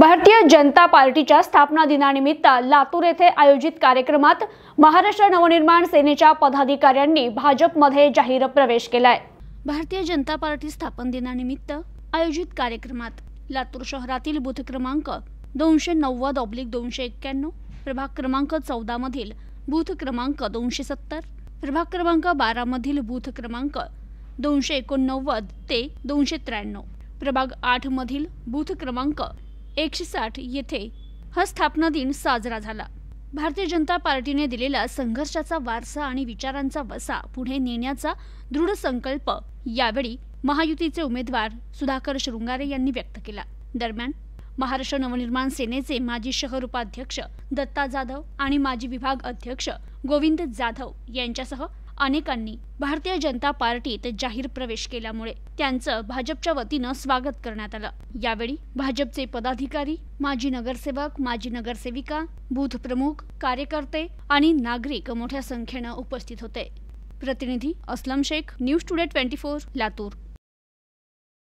भारतीय जनता पार्टीच्या स्थापना दिनानिमित्त लातूर येथे आयोजित कार्यक्रमात महाराष्ट्र नवनिर्माण सेनेच्या पदाधिकाऱ्यांनी भाजपमध्ये जाहीर प्रवेश केलाय भारतीय जनता पार्टी स्थापन दिनानिमित्त आयोजित कार्यक्रमात लातूर शहरातील बुथ क्रमांक दोनशे नव्वद ऑब्लिक दोनशे एक्क्याण्णव प्रभाग क्रमांक चौदा मधील बूथ क्रमांक दोनशे सत्तर प्रभाग क्रमांक बारा मधील बूथ क्रमांक दोनशे एकोणनव्वद ते दोनशे त्र्याण्णव प्रभाग आठ मधील बूथ क्रमांक एकशे साठ येथे हा स्थापना दिन साजरा झाला भारतीय जनता पार्टीने दिलेला संघर्षाचा वारसा आणि विचारांचा वसा पुढे नेण्याचा दृढ संकल्प यावेळी महायुतीचे उमेदवार सुधाकर शृंगारे यांनी व्यक्त केला दरम्यान महाराष्ट्र नवनिर्माण सेनेचे माजी शहर उपाध्यक्ष दत्ता जाधव आणि माजी विभाग अध्यक्ष गोविंद जाधव यांच्यासह अनेकांनी भारतीय जनता पार्टीत जाहीर प्रवेश केल्यामुळे त्यांचं भाजपच्या वतीनं स्वागत करण्यात आलं यावेळी भाजपचे पदाधिकारी माजी नगरसेवक माजी नगरसेविका बूथ प्रमुख कार्यकर्ते आणि नागरिक मोठ्या संख्येनं उपस्थित होते प्रतिनिधी Aslam Shaikh news today twenty four Latur